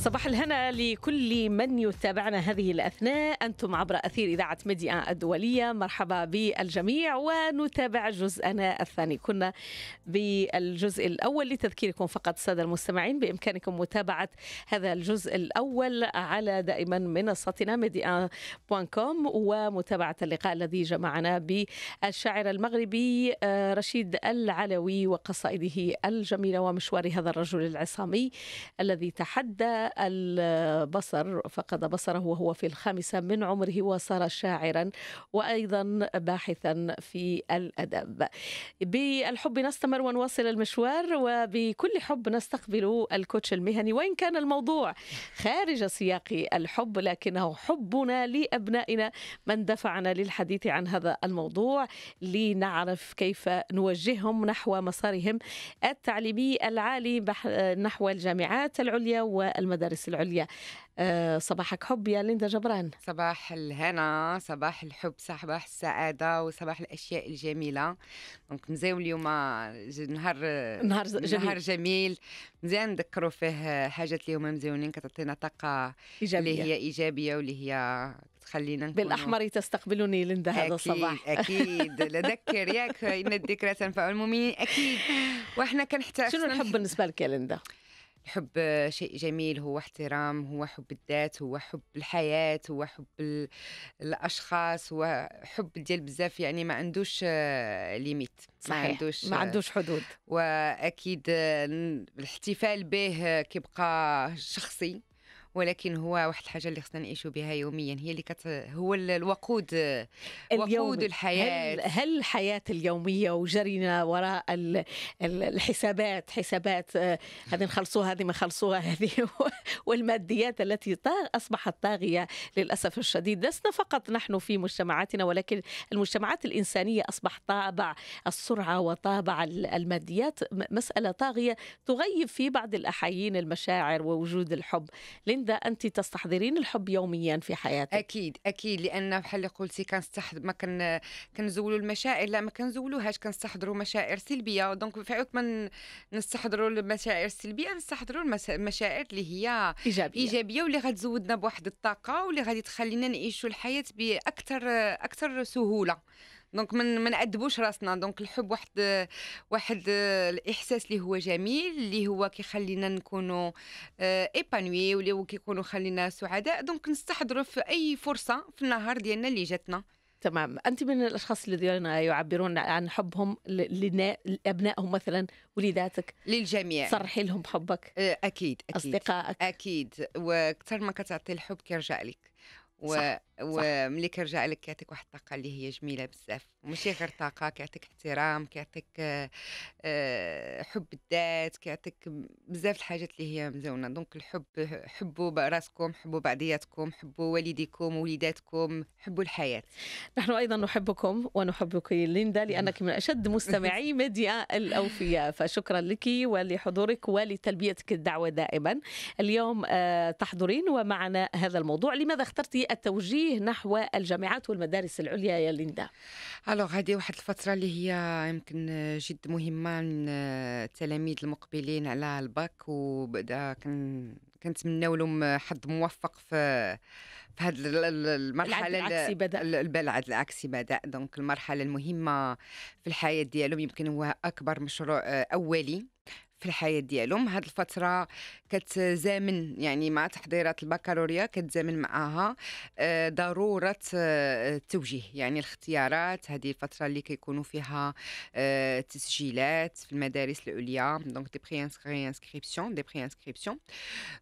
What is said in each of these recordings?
صباح الهنا لكل من يتابعنا هذه الأثناء أنتم عبر أثير إذاعة ميديا الدولية مرحبا بالجميع ونتابع جزءنا الثاني كنا بالجزء الأول لتذكيركم فقط سادة المستمعين بإمكانكم متابعة هذا الجزء الأول على دائما منصتنا ميديا كوم ومتابعة اللقاء الذي جمعنا بالشاعر المغربي آه، رشيد العلوي وقصائده الجميلة ومشوار هذا الرجل العصامي الذي تحدى البصر فقد بصره وهو في الخامسة من عمره وصار شاعرا وأيضا باحثا في الأدب بالحب نستمر ونواصل المشوار وبكل حب نستقبل الكوتش المهني وإن كان الموضوع خارج سياق الحب لكنه حبنا لأبنائنا من دفعنا للحديث عن هذا الموضوع لنعرف كيف نوجههم نحو مسارهم التعليمي العالي نحو الجامعات العليا والمدارس المدارس العليا آه، صباحك حب يا ليندا جبران صباح الهنا صباح الحب صباح السعاده وصباح الاشياء الجميله دونك مزيان اليوم آه، نهار آه، نهار جميل, نهار جميل. مزيان نذكروا فيه حاجات اليوم مزيانين مزيونين كتعطينا طاقه إيجابية. اللي هي ايجابيه واللي هي تخلينا نكون بالاحمر تستقبلني ليندا هذا الصباح اكيد لذكر ياك ان الذكرى تنفع المؤمنين اكيد واحنا كنحتاج شنو الحب بالنسبه لك يا ليندا الحب شيء جميل هو احترام هو حب الذات هو حب الحياة هو حب الأشخاص هو حب ديال بزاف يعني ما عندوش آه، ليميت ما عندوش ما عندوش آه، حدود وأكيد آه، الاحتفال به كيبقى شخصي ولكن هو واحد الحاجه اللي خصنا نعيشوا بها يوميا هي اللي كت هو الوقود وقود الحياه هل, هل الحياه اليوميه وجرينا وراء الحسابات حسابات آه، هذه نخلصوها هذه ما خلصوها هذه والماديات التي اصبحت طاغيه للاسف الشديد لسنا فقط نحن في مجتمعاتنا ولكن المجتمعات الانسانيه اصبح طابع السرعه وطابع الماديات مساله طاغيه تغيب في بعض الاحايين المشاعر ووجود الحب لن عند انت تستحضرين الحب يوميا في حياتك اكيد اكيد لان بحال اللي قلتي كنستحضر ما كن كنزولوا المشاعر لا ما كنزولوهاش كنستحضروا مشاعر سلبيه دونك عوض ما نستحضروا المشاعر السلبيه نستحضروا المشاعر اللي هي ايجابيه ايجابيه واللي غتزودنا بواحد الطاقه واللي غادي تخلينا نعيشوا الحياه باكثر اكثر سهوله دونك من ما نأدبوش راسنا دونك الحب واحد واحد الاحساس اللي هو جميل اللي هو كيخلينا نكونوا آه، ايبانوي واللي كيكونوا خلينا سعداء دونك نستحضروا في اي فرصه في النهار ديالنا اللي جاتنا تمام انت من الاشخاص الذين يعبرون عن حبهم لابنائهم مثلا وليداتك للجميع صرحي لهم حبك آه، اكيد اكيد اصدقائك اكيد واكثر ما كتعطي الحب كيرجع لك و... وملي كيرجع لك كيعطيك واحد الطاقه اللي هي جميله بزاف ماشي غير طاقه كيعطيك احترام كيعطيك آه، حب الذات كيعطيك بزاف الحاجات اللي هي مزونه دونك الحب حبوا راسكم حبوا بعضياتكم حبوا والديكم ووليداتكم حبوا الحياه نحن ايضا نحبكم ونحبك ليندا لانك من اشد مستمعي ميديا الاوفياء فشكرا لك ولحضورك ولتلبيتك الدعوه دائما اليوم آه، تحضرين ومعنا هذا الموضوع لماذا اخترتي التوجيه نحو الجامعات والمدارس العليا يا ليندا الوغ هذه واحد الفتره اللي هي يمكن جد مهمه من التلاميذ المقبلين على الباك وبدا كن كنتمنوا لهم حظ موفق في في هذه المرحله العكسي بدا البلعد العكسي بدا دونك المرحله المهمه في الحياه ديالهم يمكن هو اكبر مشروع اولي في الحياه ديالهم هذه الفتره كتزامن يعني مع تحضيرات البكالوريا كتزامن معها آه، ضروره آه، التوجيه يعني الاختيارات هذه الفتره اللي كيكونوا فيها آه، تسجيلات في المدارس العليا دونك دي بري انسكريبسيون دي بري انسكريبسيون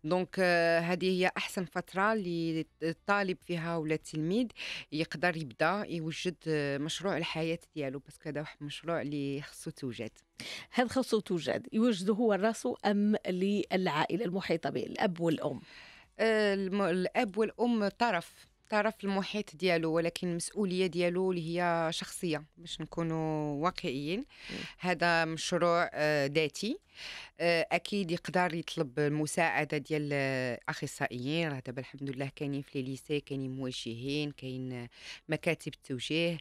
دونك هذه هي احسن فتره اللي الطالب فيها ولا التلميذ يقدر يبدا يوجد مشروع الحياه ديالو باسكو هذا واحد المشروع اللي خصو توجد هذا خصو توجد يوجد هو الراس ام للعائله العائله المحيطه به الاب والام آه، الاب والام طرف طرف المحيط ديالو ولكن المسؤوليه ديالو اللي هي شخصيه باش نكونوا واقعيين هذا مشروع آه، ذاتي آه، اكيد يقدر يطلب المساعده ديال الاخصائيين راه دابا الحمد لله كاينين في ليسي كاينين موجهين كاين مكاتب التوجيه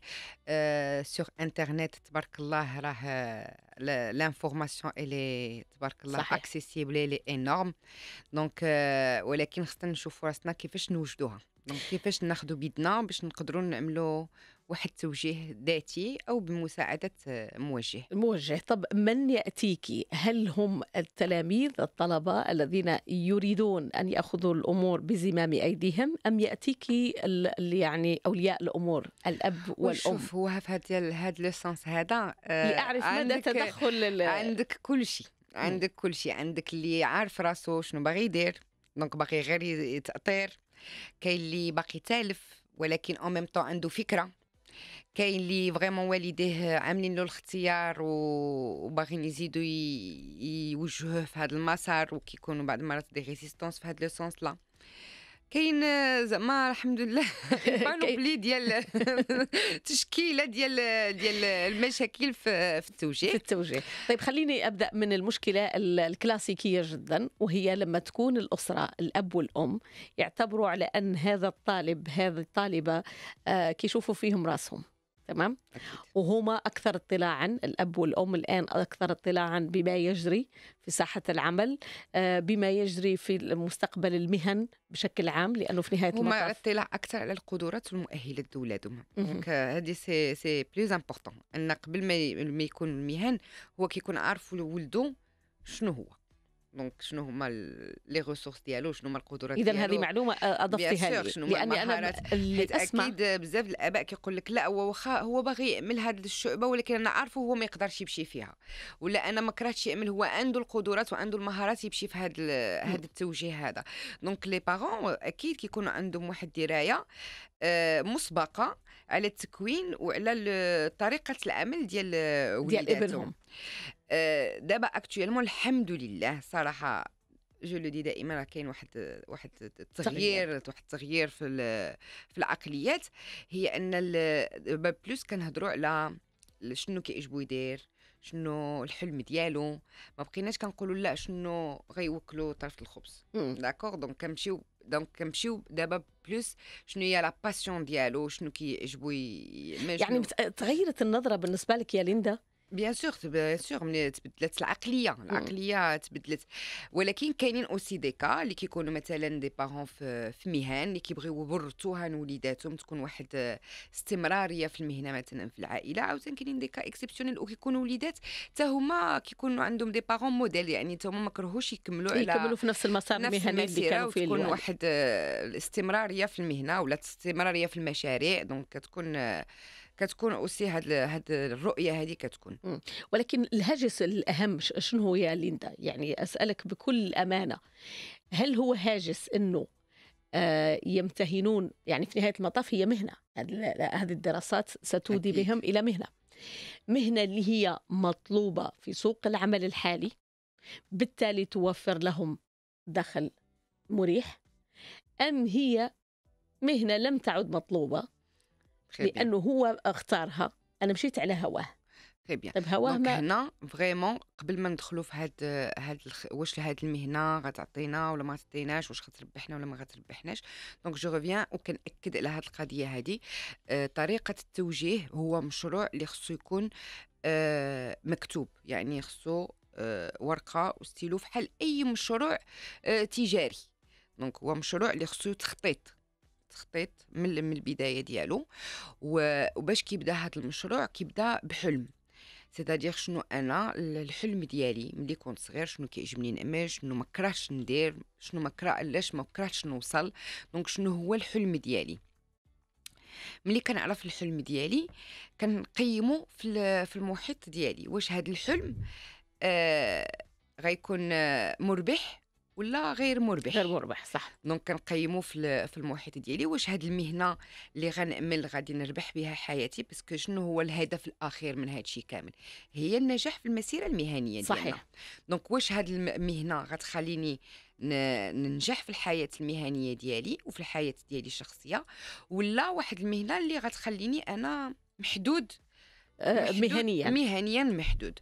أه سور انترنت تبارك الله راه لانفورماسيون الي تبارك الله صحيح. اكسيسيبل الي انورم دونك ولكن خصنا نشوفوا راسنا كيفاش نوجدوها دونك كيفاش ناخذوا بيدنا باش نقدروا نعملوا واحد توجيه ذاتي او بمساعده آه، موجه موجه طب من ياتيك هل هم التلاميذ الطلبه الذين يريدون ان ياخذوا الامور بزمام ايديهم ام ياتيك يعني اولياء الامور الاب والام شوف هو في هذا هذا لوسونس هذا آه، لاعرف مدى تدخل عندك كل شيء عندك كل شيء عندك اللي عارف راسه شنو باغي يدير دونك باقي غير يتاطير كاين اللي باقي تالف ولكن اون ميم طون عنده فكره كاين اللي فريمون والديه عاملين له الاختيار وباغيين يزيدوا يوجهوه في هذا المسار وكيكونوا بعض المرات دي ريزيستونس في هذا لو سونس لا كاين زعما الحمد لله البانوبلي ديال تشكيله ديال ديال المشاكل في في التوجيه في التوجيه طيب خليني ابدا من المشكله الكلاسيكيه جدا وهي لما تكون الاسره الاب والام يعتبروا على ان هذا الطالب هذه الطالبه آه، كيشوفوا فيهم راسهم تمام وهما أكثر اطلاعا الأب والأم الآن أكثر اطلاعا بما يجري في ساحة العمل آه، بما يجري في مستقبل المهن بشكل عام لأنه في نهاية المطاف هما اطلاع أكثر على القدرات والمؤهلات دولادهم دونك هذه سي سي بليز امبورتون أن قبل ما يكون المهن هو كيكون عارف ولده شنو هو دونك شنو هما لي ريسورس ديالو شنو هما القدرات اذا هذه معلومه اضفتها لي لاني انا اللي اسمع اكيد بزاف الاباء كيقول لك لا هو واخا هو باغي يعمل هذه الشعبه ولكن انا عارفه هو ما يقدرش يمشي فيها ولا انا ما كرهتش يعمل هو عنده القدرات وعنده المهارات يمشي في هذا هذا التوجيه هذا دونك لي بارون اكيد كيكونوا عندهم واحد الدرايه آه، مسبقه على التكوين وعلى طريقه العمل ديال وليداتهم ابنهم آه، دابا اكtuellement الحمد لله صراحه جو لو دي دائما راه كاين واحد واحد التغيير واحد التغيير في في العقليات هي ان بلوس كنهضروا على شنو كيعجبو يدير شنو الحلم ديالو ما بقيناش كنقولوا لا شنو غيوكلوا طرف الخبز داكوغ دونك كنمشيو دونك كنمشيو دابا بلوس شنو هي لا باسيون ديالو شنو كيعجبو يعني تغيرت النظره بالنسبه لك يا ليندا بيان سور بيان سور تبدلت العقليه العقليه تبدلت ولكن كاينين اوسي دي كا اللي كيكونوا مثلا دي بارون في, مهن اللي كيبغيو يورثوها لوليداتهم تكون واحد استمراريه في المهنه مثلا في العائله عاوتاني كاينين دي كا اكسبسيونيل وكيكونوا وليدات حتى هما كيكونوا عندهم دي بارون موديل يعني حتى هما ما كرهوش يكملوا على يكملوا في نفس المسار المهني اللي كانوا فيه تكون واحد الاستمراريه في المهنه ولا استمراريه في المشاريع دونك كتكون كتكون اوسي هاد هاد الرؤيه هذه كتكون ولكن الهاجس الاهم شنو هو يا ليندا يعني اسالك بكل امانه هل هو هاجس انه آه، يمتهنون يعني في نهايه المطاف هي مهنه هذه الدراسات ستودي أكيد. بهم الى مهنه مهنه اللي هي مطلوبه في سوق العمل الحالي بالتالي توفر لهم دخل مريح ام هي مهنه لم تعد مطلوبه لانه هو اختارها انا مشيت على هواه طيب هواه ما هنا فريمون قبل ما ندخلوا في هاد هاد واش هاد المهنه غتعطينا ولا ما غتعطيناش واش غتربحنا ولا ما غتربحناش دونك جو ريفيان وكناكد على هاد القضيه هادي آه، طريقه التوجيه هو مشروع اللي خصو يكون آه، مكتوب يعني خصو آه، ورقه وستيلو فحال اي مشروع تجاري دونك هو مشروع اللي خصو تخطيط التخطيط من البدايه ديالو وباش كيبدا هذا المشروع كيبدا بحلم سيتادير شنو انا الحلم ديالي ملي كنت صغير شنو كيعجبني نعمل شنو ما ندير شنو ما علاش ما نوصل دونك شنو هو الحلم ديالي ملي كنعرف الحلم ديالي كنقيمو في في المحيط ديالي واش هذا الحلم آه غيكون آه، مربح ولا غير مربح غير مربح صح دونك كنقيمو في في المحيط ديالي واش هاد المهنه اللي غنعمل غادي نربح بها حياتي باسكو شنو هو الهدف الاخير من هاد الشيء كامل هي النجاح في المسيره المهنيه صحيح. دونك واش هاد المهنه غتخليني ننجح في الحياه المهنيه ديالي وفي الحياه ديالي الشخصيه ولا واحد المهنه اللي غتخليني انا محدود آه، مهنيا مهنيا محدود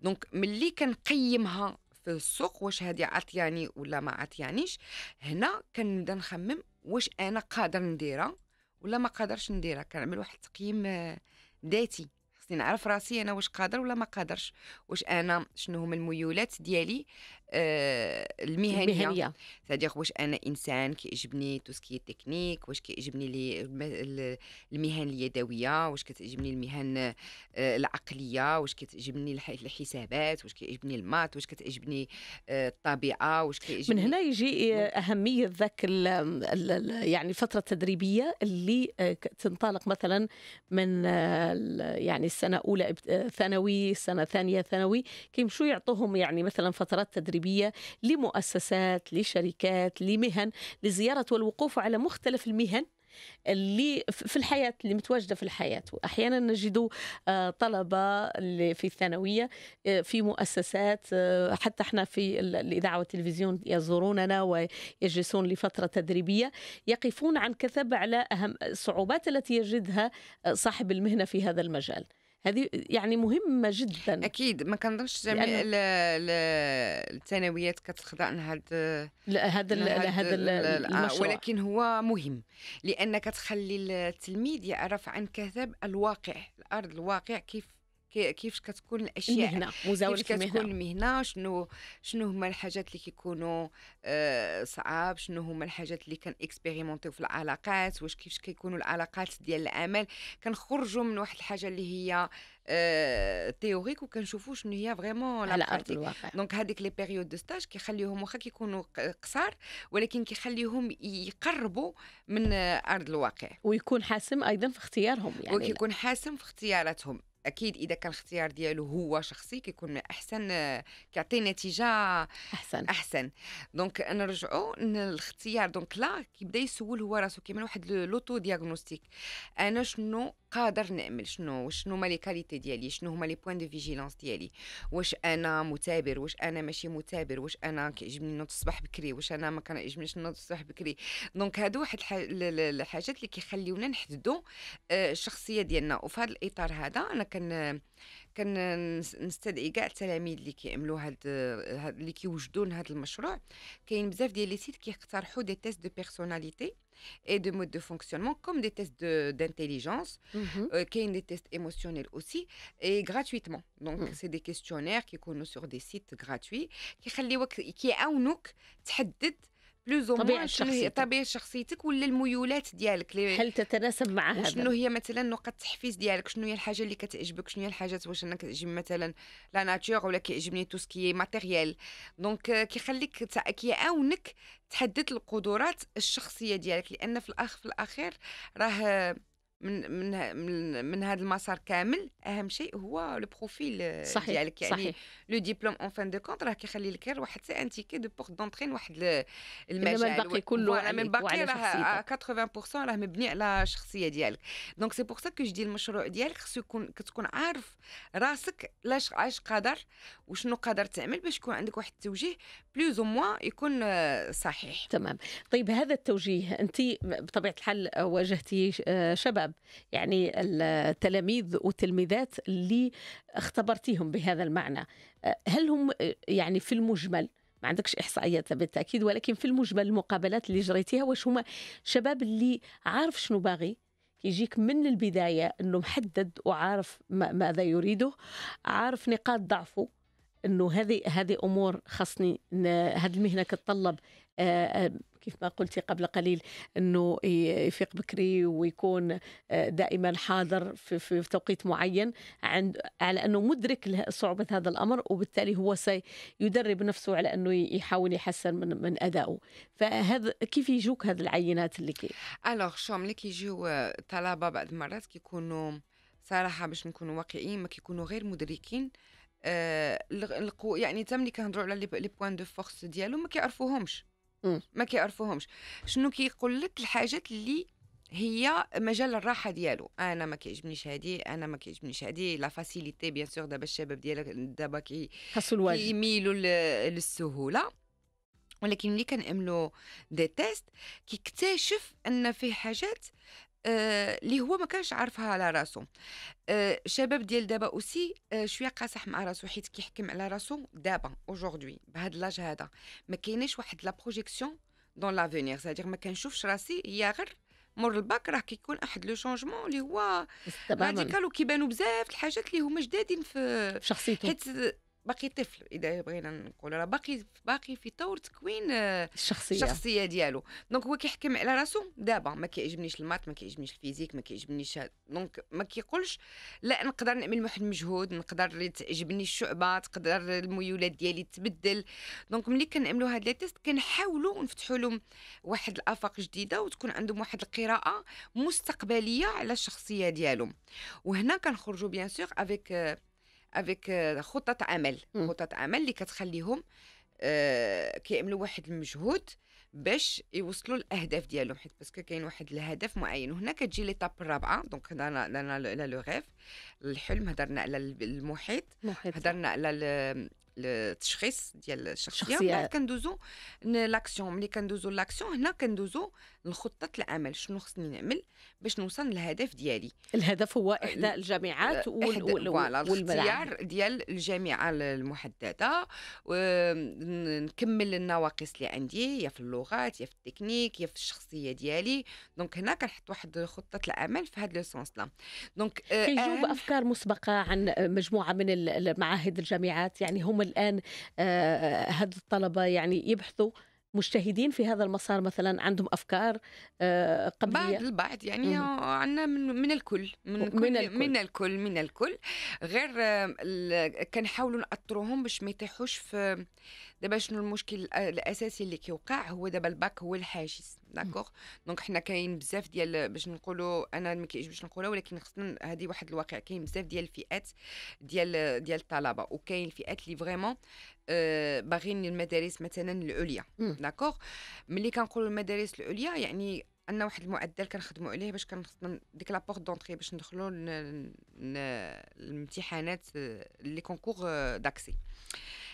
دونك ملي كنقيمها السوق واش هادي عطياني ولا ما عطيانيش هنا كنبدا نخمم واش انا قادر نديرها ولا ما قادرش نديرها كنعمل واحد التقييم آه، ذاتي خصني نعرف راسي انا واش قادر ولا ما قادرش واش انا شنو هما الميولات ديالي آه، المهنيه, المهنية. واش انا انسان كيعجبني توسكي تكنيك واش كيعجبني لي المهن اليدويه واش كتعجبني المهن آه، العقليه واش كتعجبني الحسابات واش كيعجبني المات واش كتعجبني آه، الطبيعه واش كيعجبني من هنا يجي اهميه ذاك يعني الفتره التدريبيه اللي تنطلق مثلا من يعني السنه اولى ثانوي السنه الثانيه ثانوي كيمشوا يعطوهم يعني مثلا فترات تدريبيه المغربية لمؤسسات لشركات لمهن لزيارة والوقوف على مختلف المهن اللي في الحياة اللي متواجدة في الحياة وأحيانا نجد آه، طلبة في الثانوية آه، في مؤسسات آه، حتى احنا في الإذاعة والتلفزيون يزوروننا ويجلسون لفترة تدريبية يقفون عن كثب على أهم الصعوبات التي يجدها صاحب المهنة في هذا المجال هذه يعني مهمه جدا اكيد ما كنظنش جميع يعني الثانويات كتخضع لهذا هذا هذا آه، المشروع ولكن هو مهم لان كتخلي التلميذ يعرف عن كثب الواقع الارض الواقع كيف كيفاش كتكون الاشياء المهنه مزاوله كيفاش كتكون المهنه شنو شنو هما الحاجات اللي كيكونوا آه، صعاب شنو هما الحاجات اللي كان اكسبيريمونتيو في العلاقات واش كيفاش كيكونوا العلاقات ديال العمل كنخرجوا من واحد الحاجه اللي هي آه تيوريك وكنشوفوا شنو هي فريمون على ارض الواقع دونك هذيك لي بيريود دو ستاج كيخليهم واخا كيكونوا قصار ولكن كيخليهم يقربوا من ارض الواقع ويكون حاسم ايضا في اختيارهم يعني وكيكون حاسم في اختياراتهم اكيد اذا كان الاختيار ديالو هو شخصي كيكون احسن كيعطي نتيجه احسن احسن دونك نرجعوا للاختيار دونك لا كيبدا يسول هو راسو كيما واحد لوتو دياغنوستيك انا شنو قادر نعمل شنو شنو هما لي كاليتي ديالي شنو هما لي بوين دو فيجيلونس ديالي واش انا مثابر واش انا ماشي مثابر واش انا كيعجبني نوض الصباح بكري واش انا ما كنعجبنيش نوض الصباح بكري دونك هادو واحد الحاجات اللي كيخليونا نحددوا آه، الشخصيه ديالنا وفي هذا الاطار هذا انا كن كنستدعي كاع التلاميذ اللي كيعملوا هاد, هاد اللي كيوجدوا لنا هاد المشروع كاين بزاف ديال لي سيت كيقترحوا دي تيست دو بيرسوناليتي et de modes de fonctionnement, comme des tests d'intelligence, de, mm -hmm. euh, qui des tests émotionnels aussi, et gratuitement. Donc, mm -hmm. c'est des questionnaires qui sont sur des sites gratuits, qui, qui aident لزوم طبيعه شخصيتك طبيعه شخصيتك ولا الميولات ديالك هل تتناسب مع هذا شنو هي مثلا نقاط التحفيز ديالك شنو هي الحاجه اللي كتعجبك شنو هي الحاجات واش انا كتعجبني مثلا لا ناتور ولا كيعجبني تو سكي ماتيريال دونك كيخليك كيعاونك تحدد القدرات الشخصيه ديالك لان في الاخر في الاخير راه من من من, من هذا المسار كامل اهم شيء هو لو بروفيل صحيح ديالك يعني صحيح. لو ديبلوم اون فان دو كونت راه كيخلي لك غير واحد سي ان تيكي دو بورت دونترين واحد المجال باقي كله من باقي راه 80% آه، راه مبني على الشخصيه ديالك دونك سي بور سا كو جدي المشروع ديالك خصو يكون كتكون عارف راسك لاش عاش قادر وشنو قادر تعمل باش يكون عندك واحد التوجيه بلوز او موا يكون آه، صحيح تمام طيب هذا التوجيه انت بطبيعه الحال واجهتي آه، شباب الطلاب يعني التلاميذ والتلميذات اللي اختبرتيهم بهذا المعنى أه، هل هم أه، يعني في المجمل ما عندكش احصائيات بالتاكيد ولكن في المجمل المقابلات اللي جريتيها واش هما شباب اللي عارف شنو باغي يجيك من البدايه انه محدد وعارف ماذا يريده عارف نقاط ضعفه انه هذه هذه امور خاصني هذه المهنه كتطلب أه، كيف ما قلتي قبل قليل انه يفيق بكري ويكون آه، دائما حاضر في, في توقيت معين عند على انه مدرك صعوبه هذا الامر وبالتالي هو سيدرب نفسه على انه يحاول يحسن من من ادائه فهذا كيف يجوك هذه العينات اللي كي الوغ شو ملي كيجيو آه، طلبه بعض المرات كيكونوا صراحه باش نكونوا واقعيين ما كيكونوا غير مدركين آه القو يعني تملي كنهضروا على لي بوان دو فورس ديالو ما كيعرفوهمش ما كيعرفوهمش شنو كيقول لك الحاجات اللي هي مجال الراحه ديالو انا ما كيعجبنيش هادي انا ما كيعجبنيش هادي لا فاسيليتي بيان سور دابا الشباب ديالك دابا كي كيميلوا للسهوله ولكن ملي كنعملوا دي تيست كيكتشف ان فيه حاجات آه، اللي هو ما كانش عارفها على راسو الشباب آه، ديال دابا اوسي آه، شويه قاصح مع راسو حيت كيحكم على راسو دابا اوجوردي بهاد لاج هذا ما كايناش واحد لا بروجيكسيون دون لافونيغ سادير ما كنشوفش راسي هي غير مور الباك راه كيكون احد لو شونجمون اللي هو راديكال وكيبانوا بزاف الحاجات اللي هما جدادين في, في شخصيته حيت باقي طفل اذا بغينا نقولوا راه باقي باقي في طور تكوين آه، الشخصيه الشخصيه ديالو دونك هو كيحكم على راسو دابا ما كيعجبنيش المات ما كيعجبنيش الفيزيك ما كيعجبنيش دونك ما كيقولش لا نقدر نعمل واحد المجهود نقدر تعجبني الشعبه تقدر الميولات ديالي تبدل دونك ملي كنعملوا هاد لي تيست كنحاولوا نفتحوا لهم واحد الافاق جديده وتكون عندهم واحد القراءه مستقبليه على الشخصيه ديالهم وهنا كنخرجوا بيان سور افيك افيك euh, خطط عمل خطط عمل اللي كتخليهم آه، كيعملوا واحد المجهود باش يوصلوا الاهداف ديالهم حيت باسكو كاين واحد الهدف معين وهنا كتجي ليطاب الرابعه دونك هضرنا على لو غيف الحلم هضرنا على المحيط هضرنا على التشخيص ديال الشخصيه كندوزو لاكسيون ملي كندوزو لاكسيون هنا كندوزو الخطة العمل شنو خصني نعمل باش نوصل للهدف ديالي الهدف هو أه، احداء الجامعات أه، والاختيار ديال الجامعه المحدده نكمل النواقص اللي عندي يا في اللغات يا في التكنيك يا في الشخصيه ديالي دونك هنا كنحط واحد خطه العمل في هذا السونس لا دونك كيجيو أه، بافكار مسبقه عن مجموعه من المعاهد الجامعات يعني هم الان هاد الطلبه يعني يبحثوا مجتهدين في هذا المسار مثلا عندهم افكار آه، قبليه بعض البعض يعني عندنا من, من الكل من, من الكل من الكل من الكل غير كنحاولوا ناطروهم باش ما يطيحوش في دابا شنو المشكل الاساسي اللي كيوقع هو دابا الباك هو الحاجز داكوغ دونك حنا كاين بزاف ديال باش نقولوا انا ما كيعجبنيش نقولها ولكن خصنا هذه واحد الواقع كاين بزاف ديال الفئات ديال ديال الطلبه وكاين الفئات اللي فريمون باغيين المدارس مثلا العليا داكوغ ملي كنقولوا المدارس العليا يعني عندنا واحد المعدل كنخدموا عليه باش كنخصنا ديك لابورت دونتري باش ندخلوا الامتحانات لي كونكور داكسي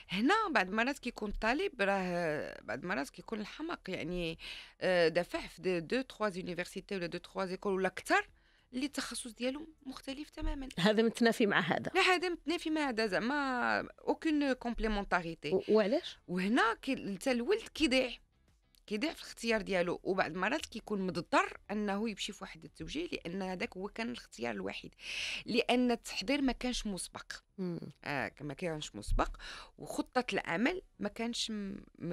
هنا بعد مرات كيكون الطالب طالب راه بعد مرات كيكون الحمق يعني آه، دافع في دو تخوا يونيفرسيتي ولا دو تخوا زيكول ولا اكثر اللي التخصص ديالو مختلف تماما هذا متنافي مع هذا لا هذا متنافي مع هذا زعما اوكين كومبليمونتاريتي وعلاش وهنا حتى الولد كيضيع كيضيع في الاختيار ديالو وبعض المرات كيكون مضطر انه يمشي في واحد التوجيه لان هذاك هو كان الاختيار الوحيد لان التحضير ما كانش مسبق آه ما كانش مسبق وخطة العمل ما كانش م... م...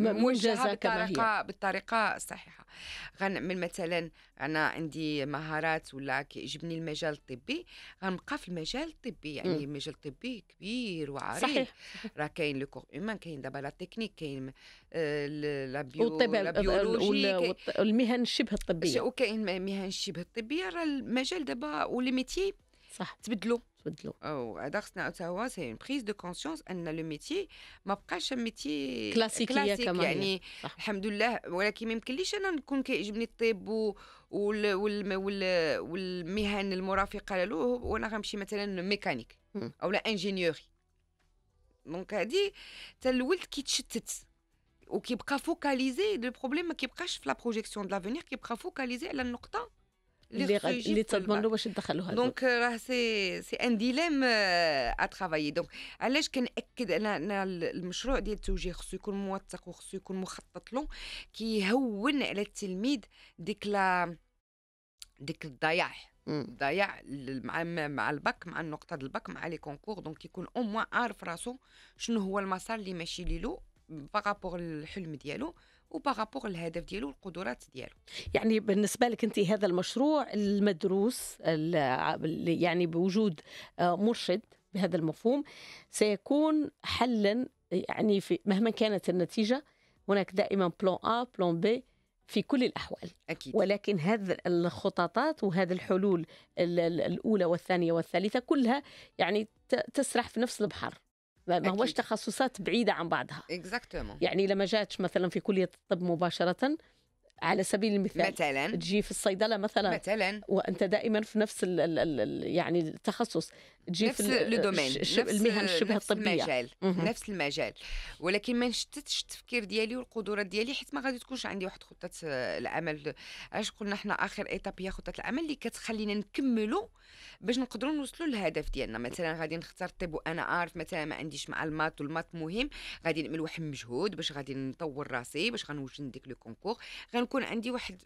موجهة بالطريقة بالطريقة الصحيحة غنعمل مثلا أنا عندي مهارات ولا كيعجبني المجال الطبي غنبقى في المجال الطبي يعني مم. المجال الطبي كبير وعريض صحيح راه كاين لو كور أومان كاين دابا لا تكنيك كاين آه، لا بيو والمهن الشبه الطبية وكاين مهن الشبه الطبية راه المجال دابا ولي ميتي صح تبدلوا تبدلوا او هذا خصنا حتى هو سي بريز دو كونسيونس ان لو ميتي ما بقاش ميتي كلاسيكيه كلاسيك كمان يعني صح. الحمد لله ولكن ما يمكنليش انا نكون كيعجبني الطب و... وال... وال... وال... والمهن المرافقه له وانا غنمشي مثلا ميكانيك لا انجينيوري دونك هادي حتى الولد كيتشتت وكيبقى فوكاليزي لو بروبليم ما كيبقاش في لا بروجيكسيون دو لافونيغ كيبقى فوكاليزي على النقطه اللي اللي تضمن له باش تدخلوها دونك راه سي سي ان ديليم ترافايي دونك علاش كناكد على انا المشروع ديال التوجيه خصو يكون موثق وخصو يكون مخطط له كيهون على التلميذ ديك لا ديك الضياع ضياع مع مع الباك مع النقطه ديال الباك مع لي كونكور دونك يكون او موان عارف راسو شنو هو المسار اللي ماشي ليلو بارابور الحلم ديالو وباغابوغ الهدف ديالو والقدرات ديالو يعني بالنسبه لك انت هذا المشروع المدروس يعني بوجود آه، مرشد بهذا المفهوم سيكون حلا يعني في مهما كانت النتيجه هناك دائما بلان ا بلان بي في كل الاحوال أكيد. ولكن هذه الخططات وهذه الحلول الاولى والثانيه والثالثه كلها يعني تسرح في نفس البحر ما هوش تخصصات بعيده عن بعضها exactly. يعني لما جاتش مثلا في كليه الطب مباشره على سبيل المثال مثلا تجي في الصيدله مثلا مثلا وانت دائما في نفس الـ الـ الـ يعني التخصص تجي نفس في نفس المهن الشبه نفس الطبيه المجال. نفس المجال ولكن ما نشتتش التفكير ديالي والقدرات ديالي حيت ما غادي تكونش عندي واحد خطه العمل اش قلنا احنا اخر ايتاب هي خطه العمل اللي كتخلينا نكملوا باش نقدروا نوصلوا للهدف ديالنا مثلا غادي نختار الطب وانا عارف مثلا ما عنديش مع المات والمات مهم غادي نعمل واحد المجهود باش غادي نطور راسي باش غنوجد نديك لو كونكور نكون عندي واحد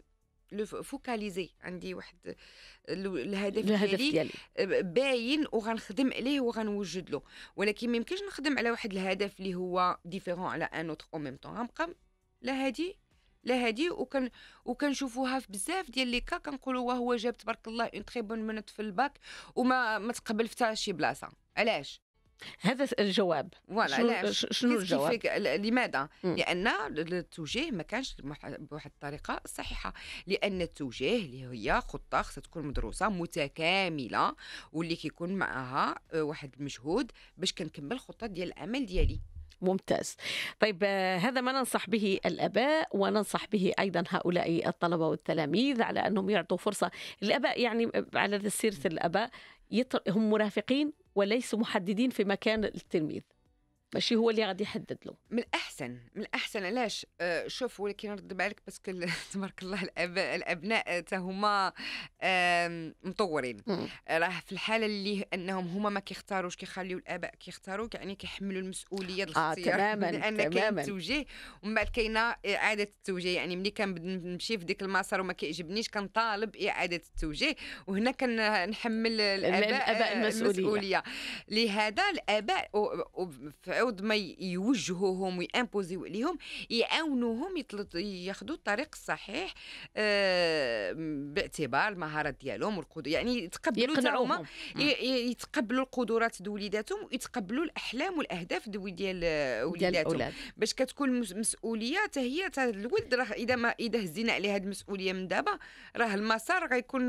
فوكاليزي عندي واحد الهدف, الهدف ديالي آه، باين وغنخدم عليه وغنوجد له ولكن ما يمكنش نخدم على واحد الهدف اللي هو ديفيرون على ان اوتر او ميم طون غنبقى لا هادي لا هادي وكان وكنشوفوها في بزاف ديال لي كا كنقولوا واه هو جاب تبارك الله اون تري بون منوت في الباك وما ما تقبل في حتى شي بلاصه علاش هذا الجواب فوالا شنو, الجواب لماذا لان التوجيه ما كانش بواحد الطريقه صحيحه لان التوجيه اللي هي خطه خصها تكون مدروسه متكامله واللي كيكون معها آه، واحد المجهود باش كنكمل الخطه ديال العمل ديالي ممتاز طيب آه، هذا ما ننصح به الاباء وننصح به ايضا هؤلاء الطلبه والتلاميذ على انهم يعطوا فرصه الاباء يعني آه، على سيره الاباء هم مرافقين وليسوا محددين في مكان التلميذ ماشي هو اللي غادي يحدد له من الاحسن من الاحسن علاش آه شوف ولكن رد بالك باسكو تبارك الله الأب... الابناء حتى هما مطورين راه في الحاله اللي انهم هما ما كيختاروش كيخليو الاباء كيختاروا يعني كيحملوا المسؤوليه الاختيار آه تماما لان كاين التوجيه ومن بعد كاينه اعاده التوجيه يعني ملي كنمشي في ديك المسار وما كيعجبنيش كنطالب اعاده التوجيه وهنا كنحمل الاباء, الأباء المسؤوليه, المسؤولية. لهذا الاباء و... و... يعود ما يوجهوهم ويامبوزيو عليهم يعاونوهم ياخذوا الطريق الصحيح آه، باعتبار المهارات ديالهم والقدر يعني يتقبلوا يقنعوهم يتقبلوا القدرات ديال وليداتهم ويتقبلوا الاحلام والاهداف ديال وليداتهم باش كتكون مسؤوليه حتى هي الولد راه اذا ما اذا هزينا عليه هذه المسؤوليه من دابا راه المسار غيكون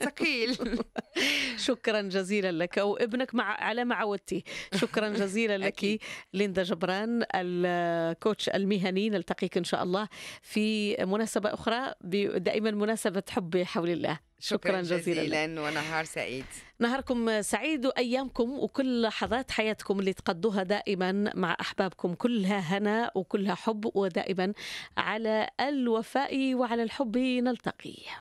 ثقيل آه، شكرا جزيلا لك وابنك مع على ما عودتيه شكرا جزيلا جزيلا لك ليندا جبران الكوتش المهني نلتقيك إن شاء الله في مناسبة أخرى دائما مناسبة حب حول الله شكرا, شكرا جزيلا, جزيلا ونهار سعيد نهاركم سعيد وأيامكم وكل لحظات حياتكم اللي تقضوها دائما مع أحبابكم كلها هنا وكلها حب ودائما على الوفاء وعلى الحب نلتقي